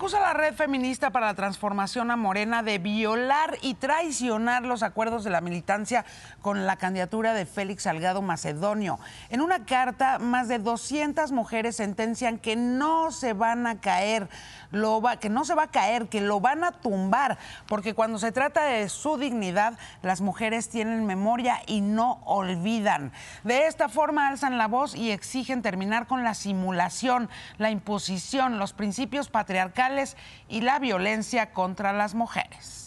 acusa la red feminista para la transformación a Morena de violar y traicionar los acuerdos de la militancia con la candidatura de Félix Salgado Macedonio. En una carta, más de 200 mujeres sentencian que no se van a caer, que no se va a caer, que lo van a tumbar, porque cuando se trata de su dignidad, las mujeres tienen memoria y no olvidan. De esta forma alzan la voz y exigen terminar con la simulación, la imposición, los principios patriarcales y la violencia contra las mujeres.